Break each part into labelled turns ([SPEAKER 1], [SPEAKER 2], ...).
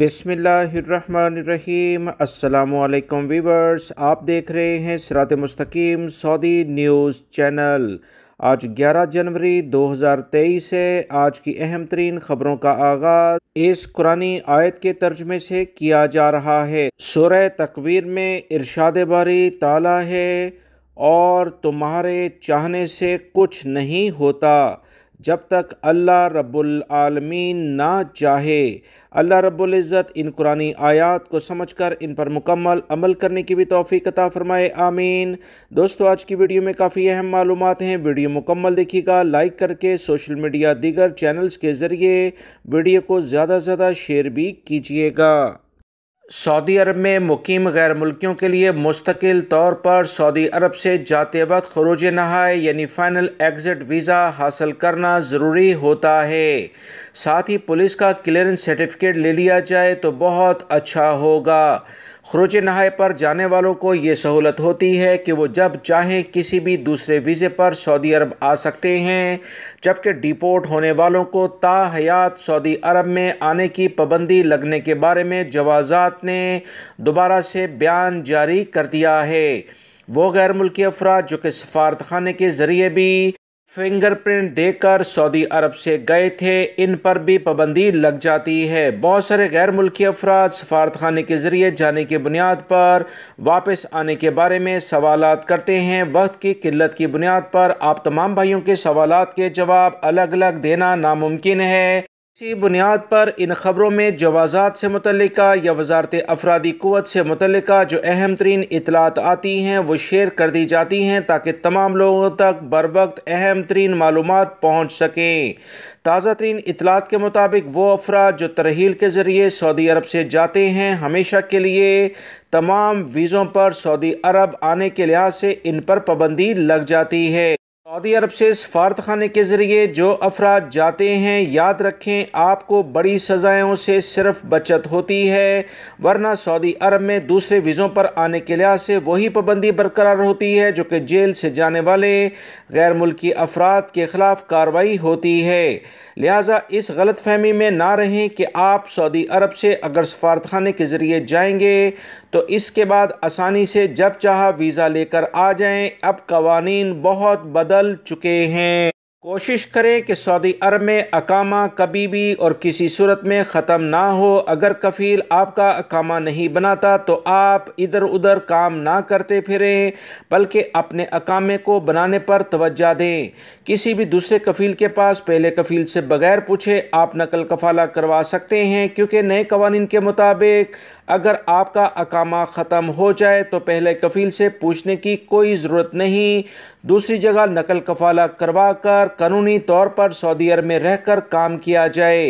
[SPEAKER 1] बिसमीम अल्लाम वीवर्स आप देख रहे हैं सरात मस्तकीम सऊदी न्यूज़ चैनल आज 11 जनवरी 2023 है आज की अहम तरीन खबरों का आगाज इस कुरानी आयत के तर्जमे से किया जा रहा है शुरह तकवीर में इरशाद बारी ताला है और तुम्हारे चाहने से कुछ नहीं होता जब तक अल्लाह रब्बुल आलमीन ना चाहे अल्लाह रब्बुल इज़्ज़त इन कुरानी आयात को समझकर इन पर मुकम्मल अमल करने की भी तोफ़ी कता फ़रमाए आमीन दोस्तों आज की वीडियो में काफ़ी अहम मालूम हैं वीडियो मुकम्मल देखिएगा लाइक करके सोशल मीडिया दीगर चैनल्स के ज़रिए वीडियो को ज़्यादा से ज़्यादा शेयर भी कीजिएगा सऊदी अरब में मुकीम गैर मुल्कियों के लिए मुस्तकिल तौर पर सऊदी अरब से जाते वक्त खरूज नहाए यानी फ़ाइनल एग्ज़िट वीज़ा हासिल करना ज़रूरी होता है साथ ही पुलिस का क्लियरेंस सर्टिफिकेट ले लिया जाए तो बहुत अच्छा होगा खरूज नहाए पर जाने वालों को ये सहूलत होती है कि वो जब चाहें किसी भी दूसरे वीज़े पर सऊदी अरब आ सकते हैं जबकि डिपोर्ट होने वालों को ताहयात सऊदी अरब में आने की पाबंदी लगने के बारे में जवाजात ने दोबारा से बयान जारी कर दिया है वो गैर मुल्की अफराद जो कि सफारत खाने के ज़रिए भी फिंगरप्रिंट देकर सऊदी अरब से गए थे इन पर भी पाबंदी लग जाती है बहुत सारे गैर मुल्की अफराद सफारत खाने के ज़रिए जाने की बुनियाद पर वापस आने के बारे में सवाल करते हैं वक्त की किल्लत की बुनियाद पर आप तमाम भाइयों के सवाल के जवाब अलग अलग देना नामुमकिन है इसी बुनियाद पर इन खबरों में जवाजात से मुतल या वजारत अफरादी क़वत से मुतल जो अहम तरीन इतलात आती हैं वो शेयर कर दी जाती हैं ताकि तमाम लोगों तक बर वक्त अहम तरीन मालूम पहुँच सकें ताज़ा तरीन इतलात के मुताबिक वो अफराद जो तरहील के ज़रिए सऊदी अरब से जाते हैं हमेशा के लिए तमाम वीज़ों पर सऊदी अरब आने के लिहाज से इन पर पाबंदी लग जाती है सऊदी अरब से सफारत खाने के ज़रिए जो अफराद जाते हैं याद रखें आपको बड़ी सज़ाओं से सिर्फ बचत होती है वरना सऊदी अरब में दूसरे वीज़ों पर आने के लिहाज से वही पाबंदी बरकरार होती है जो कि जेल से जाने वाले गैर मुल्की अफराद के ख़िलाफ़ कार्रवाई होती है लिहाजा इस गलत फहमी में ना रहें कि आप सऊदी अरब से अगर सफारत खाने के ज़रिए जाएंगे तो इसके बाद आसानी से जब चाह वीज़ा लेकर आ जाएँ अब कवानीन बहुत बदल चुके हैं कोशिश करें कि सऊदी अरब में अकामा कभी भी और किसी सूरत में ख़त्म ना हो अगर कफ़ील आपका अकामा नहीं बनाता तो आप इधर उधर काम ना करते फिरें बल्कि अपने अकामे को बनाने पर तवज्जा दें किसी भी दूसरे कफ़ील के पास पहले कफ़ील से बगैर पूछे आप नकल कफाला करवा सकते हैं क्योंकि नए कवानीन के मुताबिक अगर आपका अकामा ख़त्म हो जाए तो पहले कफ़ील से पूछने की कोई ज़रूरत नहीं दूसरी जगह नकल कफाला करवा कर कानूनी तौर पर सऊदी अरब में रहकर काम किया जाए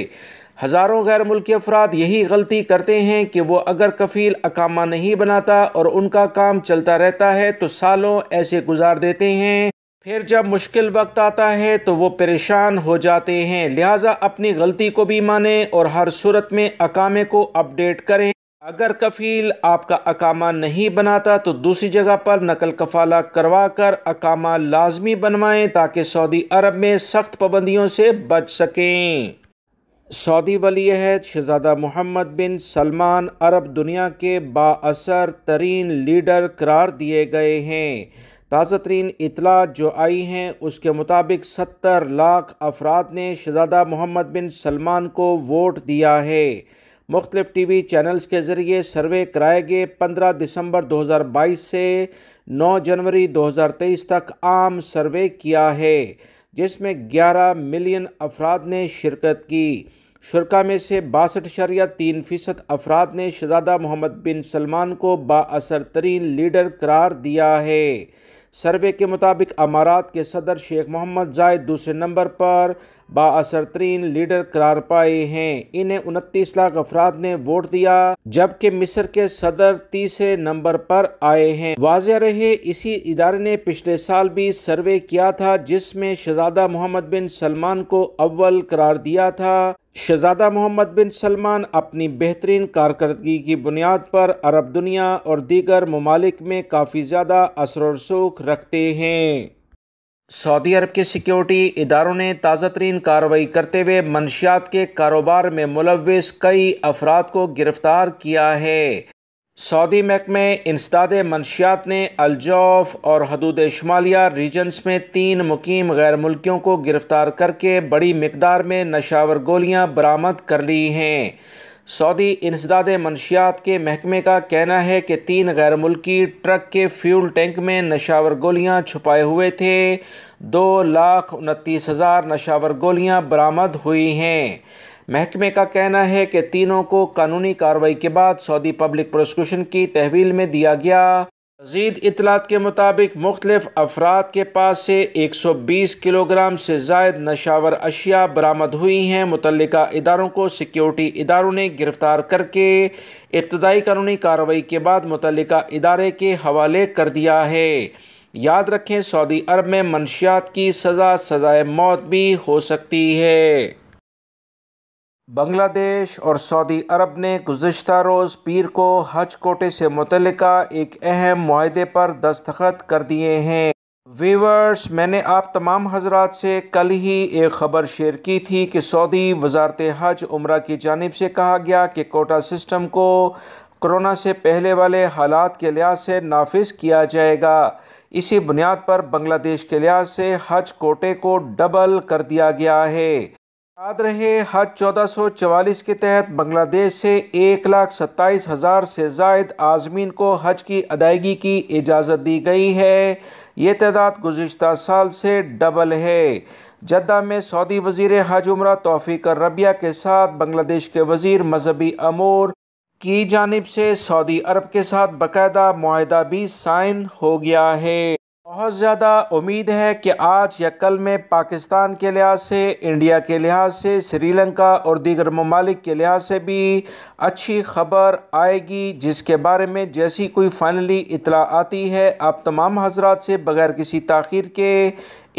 [SPEAKER 1] हज़ारों गैर मुल्की अफराद यही गलती करते हैं कि वो अगर कफ़ील अकामा नहीं बनाता और उनका काम चलता रहता है तो सालों ऐसे गुजार देते हैं फिर जब मुश्किल वक्त आता है तो वो परेशान हो जाते हैं लिहाजा अपनी गलती को भी माने और हर सूरत में अकामे को अपडेट करें अगर कफ़ील आपका अकामा नहीं बनाता तो दूसरी जगह पर नकल कफाला करवा कर अकामा लाजमी बनवाएं ताकि सऊदी अरब में सख्त पाबंदियों से बच सकें सऊदी वली अहद शहजादा मोहम्मद बिन सलमान अरब दुनिया के बाअसर तरीन लीडर करार दिए गए हैं ताज़ा तरीन इतला जो आई हैं उसके मुताबिक सत्तर लाख अफराद ने शहजादा मोहम्मद बिन सलमान को वोट दिया है मुख्तलिफ टी वी चैनल्स के ज़रिए सर्वे कराए गए पंद्रह दिसंबर दो हज़ार बाईस से नौ जनवरी दो हज़ार तेईस तक आम सर्वे किया है जिसमें ग्यारह मिलियन अफराद ने शिरकत की शुरा में से बासठ शरिया तीन फ़ीसद अफराद ने शजादा मोहम्मद बिन सलमान को बासर तरीन लीडर करार दिया है सर्वे के मुताबिक अमारात के सदर शेख मोहम्मद जायद दूसरे नंबर पर बासर तरीन लीडर करार पाए हैं इन्हें उनतीस लाख अफराद ने वोट दिया जबकि मिस्र के सदर तीसरे नंबर पर आए हैं वाज रहे इसी इदारे ने पिछले साल भी सर्वे किया था जिसमें शहजादा मोहम्मद बिन सलमान को अव्वल करार दिया था शहजादा मोहम्मद बिन सलमान अपनी बेहतरीन कारकर्दगी की बुनियाद पर अरब दुनिया और दीगर ममालिक में काफ़ी ज़्यादा असर और सूख रखते हैं सऊदी अरब के सिक्योरिटी इदारों ने ताज़ा तरीन कार्रवाई करते हुए मनशियात के कारोबार में मुलविस कई अफराद को गिरफ़्तार किया है सऊदी महकमे इंसदाद मंशियात ने अलजौफ और हदूद शुमालिया रीजन्स में तीन मुकीम गैर मुल्कियों को गिरफ़्तार करके बड़ी मकदार में नशावर गोलियाँ बरामद कर ली हैं सऊदी इंसदाद मंशियात के महकमे का कहना है कि तीन गैर मुल्की ट्रक के फ्यूल टैंक में नशावर गोलियाँ छुपाए हुए थे दो लाख उनतीस हज़ार नशावर गोलियाँ बरामद हुई हैं महकमे का कहना है कि तीनों को कानूनी कार्रवाई के बाद सऊदी पब्लिक प्रोसिक्यूशन की तहवील में दिया गया मजीद इतलात के मुताबिक मुख्तलिफ अफराद के पास से 120 किलोग्राम से जायद नशावर अशिया बरामद हुई हैं मुतल इदारों को सिक्योरिटी इदारों ने गिरफ्तार करके इब्तदाई कानूनी कार्रवाई के बाद मुतल इदारे के हवाले कर दिया है याद रखें सऊदी अरब में मनशियात की सज़ा सज़ाए मौत भी हो सकती है बांग्लादेश और सऊदी अरब ने गुजशत रोज़ पीर को हज कोटे से मुतल एक अहम माहे पर दस्तखत कर दिए हैं वीवर्स मैंने आप तमाम हजरात से कल ही एक ख़बर शेयर की थी कि सऊदी वजारत हज उम्र की जानब से कहा गया कि कोटा सिस्टम को कोरोना से पहले वाले हालात के लिहाज से नाफिज किया जाएगा इसी बुनियाद पर बांग्लादेश के लिहाज से हज कोटे को डबल कर दिया गया है याद रहे हज चौदह के तहत बांग्लादेश से एक लाख सत्ताईस हज़ार से जायद आज़मीन को हज की अदायगी की इजाज़त दी गई है ये तादाद गुज्त साल से डबल है जद्दा में सऊदी वजीर हज उम्र तोफीक रबिया के साथ बांग्लादेश के वजीर मजहबी अमूर की जानब से सऊदी अरब के साथ बाकायदा माहदा भी साइन हो गया है बहुत ज़्यादा उम्मीद है कि आज या कल में पाकिस्तान के लिहाज से इंडिया के लिहाज से श्रीलंका और दीगर ममालिक के लिहाज से भी अच्छी खबर आएगी जिसके बारे में जैसी कोई फाइनली इतला आती है आप तमाम हजरात से बगैर किसी तख़िर के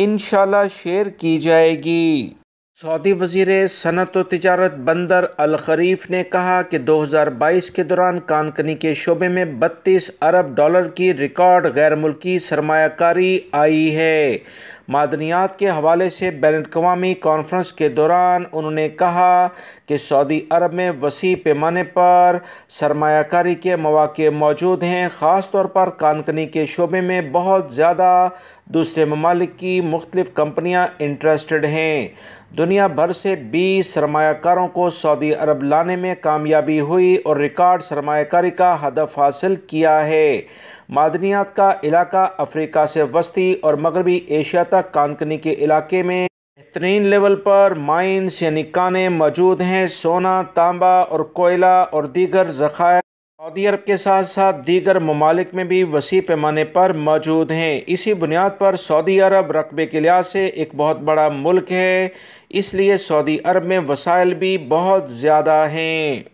[SPEAKER 1] इन शेयर की जाएगी सऊदी वजीर सनत व तजारत बंदर अलखरीफ ने कहा कि 2022 के दौरान कानकनी के शोबे में 32 अरब डॉलर की रिकॉर्ड गैर मुल्की सरमाकारी आई है मादनियात के हवाले से बैन अवी कॉन्फ्रेंस के दौरान उन्होंने कहा कि सऊदी अरब में वसी पैमाने पर सरमाकारी के मौाक़े मौजूद हैं ख़ास तौर पर कानकनी के शोबे में बहुत ज़्यादा दूसरे ममालिक की मुख्तलिफ कंपनियाँ इंटरेस्टेड हैं दुनिया भर से बीस सरमाकारों को सऊदी अरब लाने में कामयाबी हुई और रिकॉर्ड सरमाकारी का हदफ हासिल किया है मादनियात का इलाका अफ्रीका से वस्ती और मगरबी एशिया तक कानकनी के इलाके में बेहतरीन लेवल पर माइंस यानी काने मौजूद हैं सोना तांबा और कोयला और दीगर ज़खायर सऊदी अरब के साथ साथ दीगर ममालिक में भी वसी पैमाने पर मौजूद हैं इसी बुनियाद पर सऊदी अरब रकबे के लिहाज से एक बहुत बड़ा मुल्क है इसलिए सऊदी अरब में वसाइल भी बहुत ज़्यादा हैं